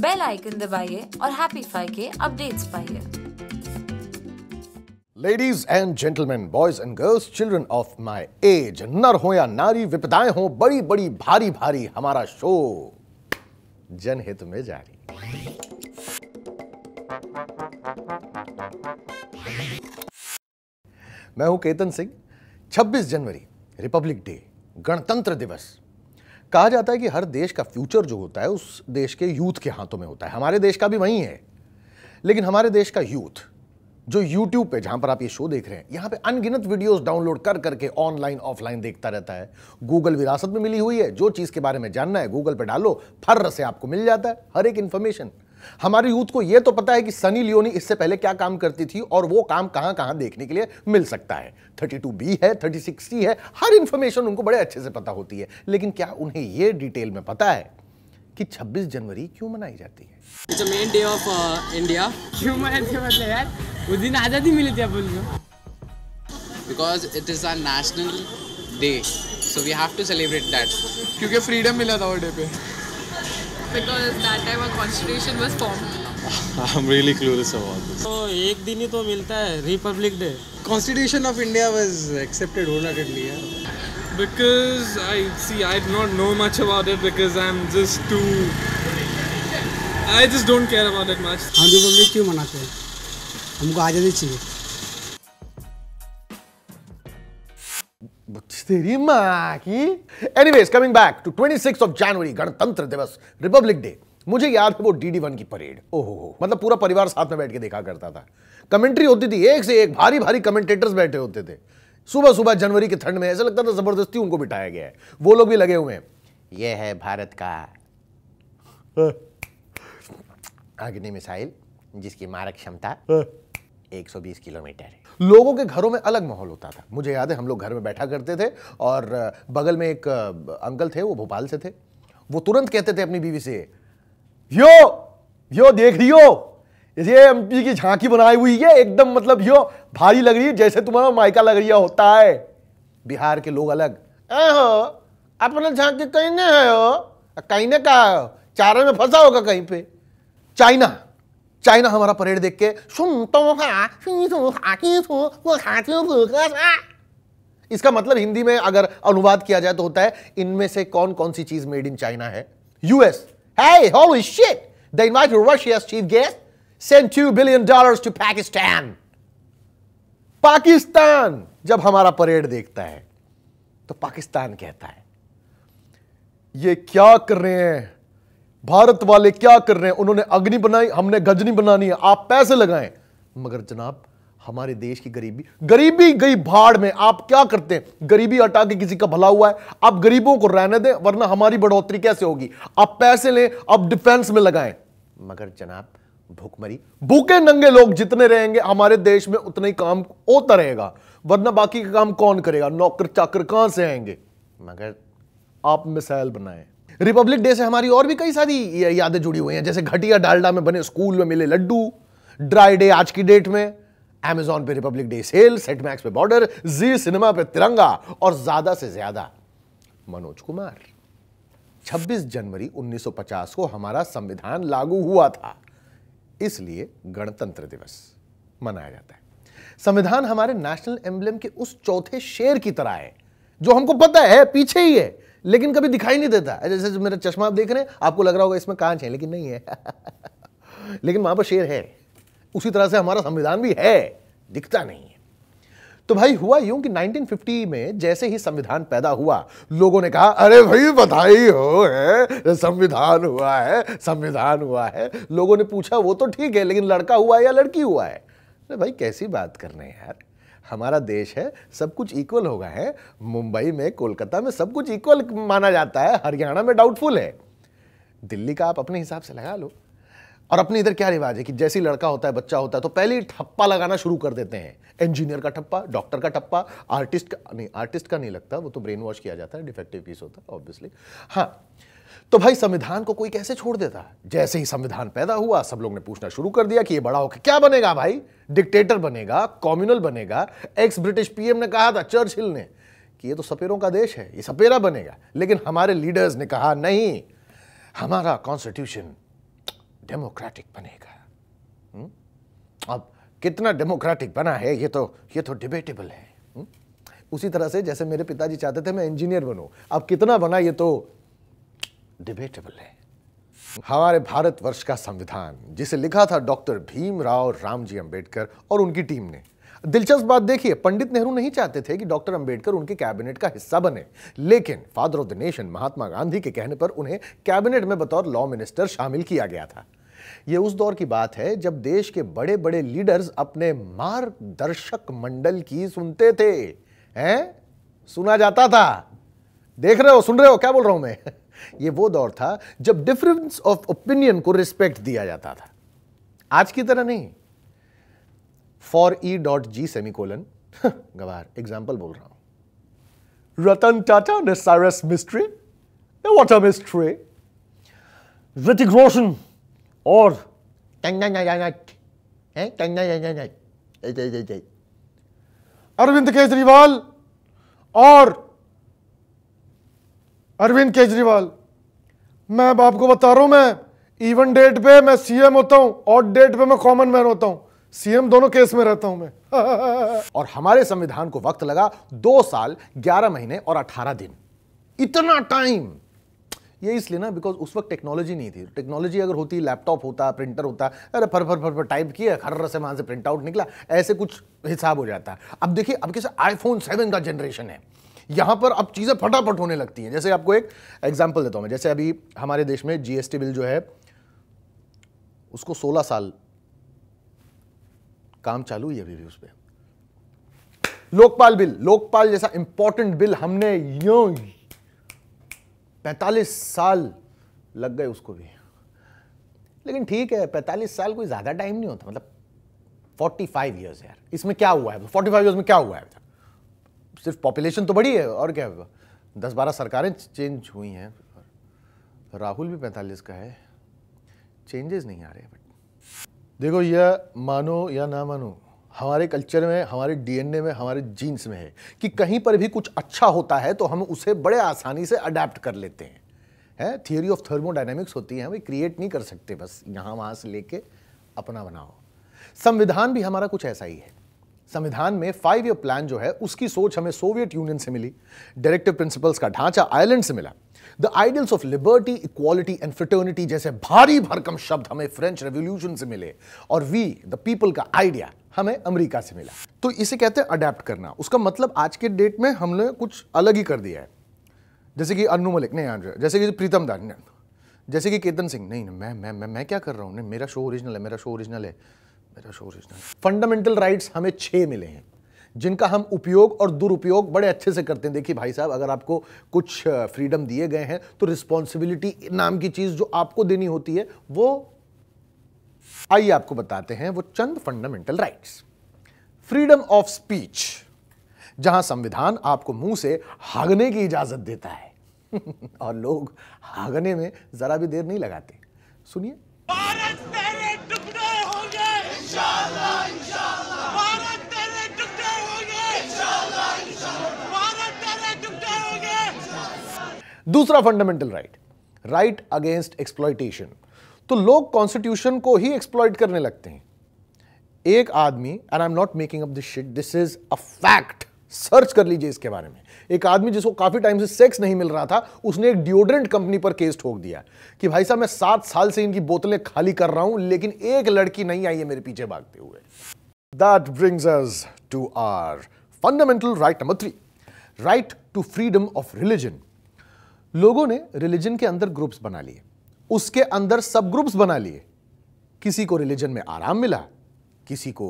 Bell icon दबाइए और Happy Fi के अपडेट्स पाइए ladies and gentleman boys and girls children of my age नर हो या नारी विपदाएं हो बड़ी बड़ी भारी भारी हमारा शो जनहित में जारी मैं हूं केतन सिंह 26 जनवरी रिपब्लिक डे गणतंत्र दिवस कहा जाता है कि हर देश का फ्यूचर जो होता है उस देश के यूथ के हाथों में होता है हमारे देश का भी वही है लेकिन हमारे देश का यूथ जो यूट्यूब पे जहां पर आप ये शो देख रहे हैं यहां पे अनगिनत वीडियोस डाउनलोड कर करके ऑनलाइन ऑफलाइन देखता रहता है गूगल विरासत में मिली हुई है जो चीज़ के बारे में जानना है गूगल पे डालो फर्र से आपको मिल जाता है हर एक इंफॉर्मेशन हमारे यूथ को यह तो पता है कि सनी लियोनी इससे पहले क्या काम करती थी और वो काम कहां कहां देखने के लिए मिल सकता है थर्टी टू बी है थर्टी सिक्स सी है हर इंफॉर्मेशन उनको बड़े अच्छे से पता होती है लेकिन क्या उन्हें यह डिटेल में पता है कि 26 जनवरी क्यों मनाई जाती है it's main day of India क्यों मनाते मतलब यार उस दिन आज़ादी मिली थी अपन को because it is our national day so we have to celebrate that क्योंकि फ्रीडम मिला था वो डे पे because that time our constitution was formed. I'm really clueless about this. तो एक दिन ही तो मिलता है republic day Constitution of India was accepted wholeheartedly. Yeah. Because I see, I do not know much about it because I'm just too. I just don't care about it much. हम republic क्यों मनाते हैं हमको आज़ादी चाहिए तेरी माँ की anyways coming back to 26 of January गणतंत्र दिवस रिपब्लिक डे मुझे याद है वो डीडी वन की परेड ओहो हो मतलब पूरा परिवार साथ में बैठ के देखा करता था कमेंट्री होती थी एक से एक भारी भारी कमेंटेटर्स बैठे होते थे सुबह सुबह जनवरी के ठंड में ऐसा लगता था जबरदस्ती उनको बिठाया गया है वो लोग भी लगे हुए हैं यह है भारत का हाँ। अग्नि मिसाइल जिसकी मारक क्षमता 120 हाँ। किलोमीटर है लोगों के घरों में अलग माहौल होता था मुझे याद है हम लोग घर में बैठा करते थे और बगल में एक अंकल थे वो भोपाल से थे वो तुरंत कहते थे अपनी बीवी से यो यो देख रही हो ये एमपी की झांकी बनाई हुई है एकदम मतलब यो भारी लग रही है जैसे तुम्हारा मायका लग रही होता है बिहार के लोग अलग हो अपना झांकी कहीं है कहीं ना कहा चारों में फंसा होगा कहीं पे चाइना चाइना हमारा परेड देख के तो तो इसका मतलब हिंदी में अगर अनुवाद किया जाए तो होता है इनमें से कौन कौन सी चीज मेड इन चाइना है US Hey, holy shit! They Pakistan जब हमारा परेड देखता है तो पाकिस्तान कहता है ये क्या कर रहे हैं भारत वाले क्या कर रहे हैं उन्होंने अग्नि बनाई हमने गजनी बनानी है आप पैसे लगाएं मगर जनाब हमारे देश की गरीबी गरीबी गई भाड़ में आप क्या करते हैं गरीबी हटा के किसी का भला हुआ है आप गरीबों को रहने दें वरना हमारी बढ़ोतरी कैसे होगी आप पैसे लें आप डिफेंस में लगाएं मगर जनाब भूखमरी भूखे नंगे लोग जितने रहेंगे हमारे देश में उतना ही काम होता रहेगा वरना बाकी का काम कौन करेगा नौकर चाकर कहां से आएंगे मगर आप मिसाइल बनाएं रिपब्लिक डे से हमारी और भी कई सारी यादें जुड़ी हुई हैं जैसे घटिया डालडा में बने स्कूल में मिले लड्डू ड्राई डे आज की डेट में एमेजॉन पे republic day sale Set Max पे बॉर्डर जी सिनेमा पे तिरंगा और ज्यादा से ज्यादा मनोज कुमार 26 जनवरी 1950 को हमारा संविधान लागू हुआ था इसलिए गणतंत्र दिवस मनाया जाता है संविधान हमारे नेशनल एम्बलम के उस चौथे शेर की तरह है जो हमको पता है पीछे ही है लेकिन कभी दिखाई नहीं देता जैसे मेरा चश्मा आप देख रहे हैं आपको लग रहा होगा इसमें कांच है लेकिन नहीं है लेकिन वहां पर शेर है उसी तरह से हमारा संविधान भी है दिखता नहीं है तो भाई हुआ यूं कि 1950 में जैसे ही संविधान पैदा हुआ लोगों ने कहा अरे भाई बधाई हो है संविधान हुआ है संविधान हुआ है लोगों ने पूछा वो तो ठीक है लेकिन लड़का हुआ है या लड़की हुआ है अरे भाई कैसी बात कर रहे हैं यार हमारा देश है सब कुछ इक्वल होगा है मुंबई में कोलकाता में सब कुछ इक्वल माना जाता है हरियाणा में डाउटफुल है दिल्ली का आप अपने हिसाब से लगा लो और अपने इधर क्या रिवाज है कि जैसे लड़का होता है बच्चा होता है तो पहले ही ठप्पा लगाना शुरू कर देते हैं इंजीनियर का ठप्पा डॉक्टर का ठप्पा आर्टिस्ट का नहीं आर्टिस्ट का नहीं लगता वो तो ब्रेन वॉश किया जाता है डिफेक्टिव पीस होता है ऑब्वियसली हाँ तो भाई संविधान को कोई कैसे छोड़ देता है जैसे ही संविधान पैदा हुआ सब लोग ने पूछना शुरू कर दिया कि ये बड़ा होकर क्या बनेगा भाई डिक्टेटर बनेगा कॉम्युनल बनेगा एक्स ब्रिटिश पीएम ने कहा था चर्चिल ने कि ये तो सपेरों का देश है ये सपेरा बनेगा लेकिन हमारे लीडर्स ने कहा नहीं हमारा कॉन्स्टिट्यूशन डेमोक्रेटिक बनेगा अब कितना डेमोक्रेटिक बना है ये तो ये तो डिबेटेबल है उसी तरह से जैसे मेरे पिताजी चाहते थे मैं इंजीनियर बनूं अब कितना बना ये तो डिबेटेबल है हमारे भारतवर्ष का संविधान जिसे लिखा था डॉक्टर भीमराव रामजी अंबेडकर और उनकी टीम ने दिलचस्प बात देखिए पंडित नेहरू नहीं चाहते थे कि डॉक्टर अंबेडकर उनके कैबिनेट का हिस्सा बने लेकिन father of the nation Mahatma Gandhi के कहने पर उन्हें कैबिनेट में बतौर लॉ मिनिस्टर शामिल किया गया था ये उस दौर की बात है जब देश के बड़े बड़े लीडर्स अपने मार्गदर्शक मंडल की सुनते थे हैं सुना जाता था देख रहे हो सुन रहे हो क्या बोल रहा हूं मैं ये वो दौर था जब डिफरेंस ऑफ ओपिनियन को रिस्पेक्ट दिया जाता था आज की तरह नहीं for e dot g semicolon गवार एग्जाम्पल बोल रहा हूं रतन टाटा ने Cyrus Mistry what are mystery Hrithik Roshan और अरविंद केजरीवाल और अरविंद केजरीवाल मैं अब आपको बता रहा हूं मैं इवन डेट पे मैं सीएम होता हूं और डेट पे मैं कॉमन मैन होता हूँ सीएम दोनों केस में रहता हूं मैं और हमारे संविधान को वक्त लगा दो साल ग्यारह महीने और अठारह दिन इतना टाइम ये इसलिए ना बिकॉज उस वक्त टेक्नोलॉजी नहीं थी टेक्नोलॉजी अगर होती लैपटॉप होता प्रिंटर होता अरे फर फर फर फर टाइप किया हर रस वहां से प्रिंट आउट निकला ऐसे कुछ हिसाब हो जाता अब देखिए अब कैसे आईफोन सेवन का जनरेशन है यहां पर अब चीज़ें फटाफट होने लगती हैं जैसे आपको एक एग्जाम्पल देता हूं मैं जैसे अभी हमारे देश में जीएसटी बिल जो है उसको 16 साल काम चालू ही अभी भी उस पर लोकपाल बिल लोकपाल जैसा इंपॉर्टेंट बिल हमने यो पैंतालीस साल लग गए उसको भी लेकिन ठीक है पैंतालीस साल कोई ज़्यादा टाइम नहीं होता मतलब फोर्टी फाइव ईयर्स यार इसमें क्या हुआ है फोर्टी फाइव ईयर्स में क्या हुआ है सिर्फ पॉपुलेशन तो बड़ी है और क्या दस बारह सरकारें चेंज हुई हैं राहुल भी पैंतालीस का है चेंजेस नहीं आ रहे बट देखो यह मानो या ना मानो हमारे कल्चर में हमारे डीएनए में हमारे जीन्स में है कि कहीं पर भी कुछ अच्छा होता है तो हम उसे बड़े आसानी से अडेप्ट कर लेते हैं है थियोरी ऑफ थर्मोडाइनमिक्स होती है हमें क्रिएट नहीं कर सकते बस यहाँ वहाँ से लेके अपना बनाओ संविधान भी हमारा कुछ ऐसा ही है संविधान में फाइव ईयर प्लान जो है उसकी सोच हमें सोवियत यूनियन से मिली डायरेक्टिव प्रिंसिपल्स का ढांचा आयरलैंड से मिला the ideals of liberty equality and fraternity जैसे भारी भरकम शब्द हमें फ्रेंच रेवोल्यूशन से मिले और वी द पीपल का आइडिया हमें अमेरिका से मिला तो इसे कहते हैं अडेप्ट करना उसका मतलब आज के डेट में हमने कुछ अलग ही कर दिया है जैसे कि अनु मलिक नहीं जैसे कि प्रीतम दान जैसे कि केतन सिंह नहीं मैं मैं मैं मैं क्या कर रहा हूँ नहीं मेरा शो ओरिजिनल है मेरा शो ओरिजिनल है मेरा शोर फंडामेंटल राइट्स हमें छः मिले हैं जिनका हम उपयोग और दुरुपयोग बड़े अच्छे से करते हैं देखिए भाई साहब अगर आपको कुछ फ्रीडम दिए गए हैं तो रिस्पॉन्सिबिलिटी नाम की चीज़ जो आपको देनी होती है वो आइए आपको बताते हैं वो चंद fundamental rights freedom of speech जहां संविधान आपको मुंह से हागने की इजाजत देता है और लोग हागने में जरा भी देर नहीं लगाते सुनिए दूसरा fundamental right right against exploitation तो लोग कॉन्स्टिट्यूशन को ही एक्सप्लॉयट करने लगते हैं एक आदमी and I am not making up this shit this is a fact search कर लीजिए इसके बारे में एक आदमी जिसको काफी टाइम से सेक्स नहीं मिल रहा था उसने एक डिओड्रेंट कंपनी पर केस ठोक दिया कि भाई साहब मैं सात साल से इनकी बोतलें खाली कर रहा हूं लेकिन एक लड़की नहीं आई है मेरे पीछे भागते हुए that brings us to our fundamental right number three right to freedom of religion लोगों ने रिलीजन के अंदर ग्रुप्स बना लिए उसके अंदर सब ग्रुप्स बना लिए किसी को रिलीजन में आराम मिला किसी को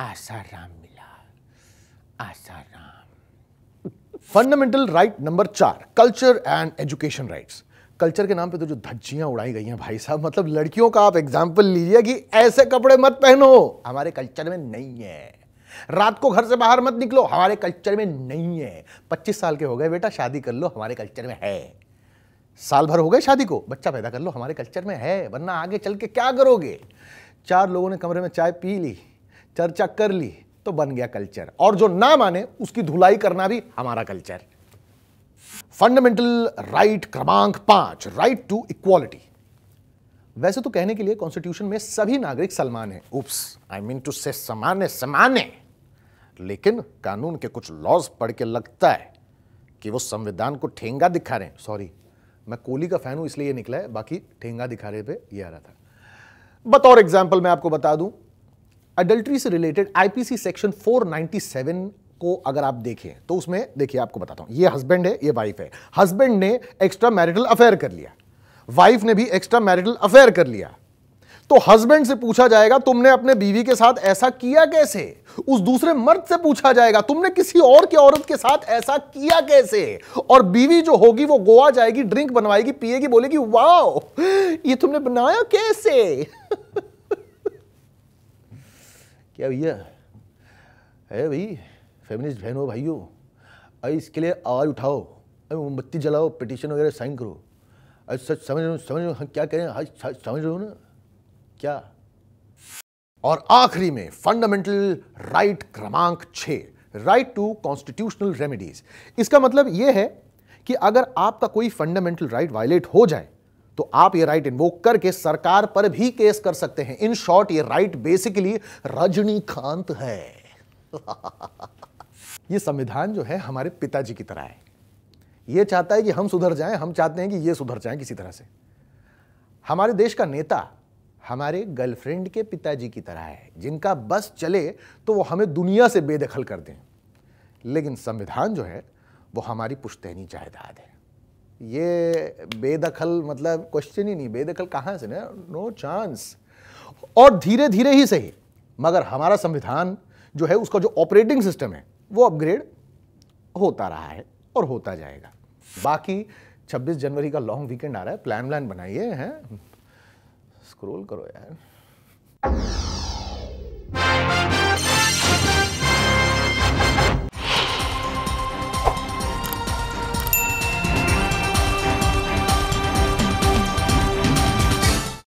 आसाराम मिला आसाराम फंडामेंटल राइट नंबर चार culture and education rights culture के नाम पे तो जो धज्जियां उड़ाई गई हैं भाई साहब मतलब लड़कियों का आप एग्जाम्पल लीजिए कि ऐसे कपड़े मत पहनो हमारे कल्चर में नहीं है रात को घर से बाहर मत निकलो हमारे कल्चर में नहीं है पच्चीस साल के हो गए बेटा शादी कर लो हमारे कल्चर में है साल भर हो गए शादी को बच्चा पैदा कर लो हमारे कल्चर में है वरना आगे चल के क्या करोगे चार लोगों ने कमरे में चाय पी ली चर्चा कर ली तो बन गया कल्चर और जो ना माने उसकी धुलाई करना भी हमारा कल्चर फंडामेंटल राइट क्रमांक पांच राइट टू इक्वालिटी वैसे तो कहने के लिए कॉन्स्टिट्यूशन में सभी नागरिक सलमान है उप्स आई मीन टू से समान है समान है लेकिन कानून के कुछ लॉज पढ़ के लगता है कि वो संविधान को ठेंगा दिखा रहे हैं सॉरी मैं कोहली का फैन हूं इसलिए ये निकला है बाकी ठेंगा रहे पे ये आ रहा था बतौर एग्जाम्पल मैं आपको बता दूं अडल्ट्री से रिलेटेड आईपीसी सेक्शन 497 को अगर आप देखें तो उसमें देखिए आपको बताता हूं ये हस्बैंड है ये वाइफ है हस्बैंड ने एक्स्ट्रा मैरिटल अफेयर कर लिया वाइफ ने भी एक्स्ट्रा मैरिटल अफेयर कर लिया तो हस्बैंड से पूछा जाएगा तुमने अपने बीवी के साथ ऐसा किया कैसे उस दूसरे मर्द से पूछा जाएगा तुमने किसी और की औरत के साथ ऐसा किया कैसे और बीवी जो होगी वो गोवा जाएगी ड्रिंक बनवाएगी पिएगी बोलेगी वाओ ये तुमने बनाया कैसे क्या भैया है भाई फेमिनिस्ट बहन हो भाइयों इसके लिए आवाज़ उठाओ मोमबत्ती जलाओ पिटिशन वगैरह साइन करो आज सच समझ समझ हम क्या करें आज हाँ, समझ हो ना क्या और आखिरी में फंडामेंटल राइट क्रमांक छ राइट टू कॉन्स्टिट्यूशनल रेमेडीज इसका मतलब यह है कि अगर आपका कोई फंडामेंटल राइट वायलेट हो जाए तो आप ये राइट इन्वोक करके सरकार पर भी केस कर सकते हैं इन शॉर्ट ये राइट बेसिकली रजनीकांत है ये संविधान जो है हमारे पिताजी की तरह है ये चाहता है कि हम सुधर जाएं हम चाहते हैं कि ये सुधर जाएं किसी तरह से हमारे देश का नेता हमारे गर्लफ्रेंड के पिताजी की तरह है जिनका बस चले तो वो हमें दुनिया से बेदखल कर दें लेकिन संविधान जो है वो हमारी पुश्तैनी जायदाद है ये बेदखल मतलब क्वेश्चन ही नहीं बेदखल कहाँ से ना नो चांस और धीरे धीरे ही सही मगर हमारा संविधान जो है उसका जो ऑपरेटिंग सिस्टम है वो अपग्रेड होता रहा है और होता जाएगा बाकी 26 जनवरी का लॉन्ग वीकेंड आ रहा है प्लान व्लान बनाइए हैं स्क्रोल करो यार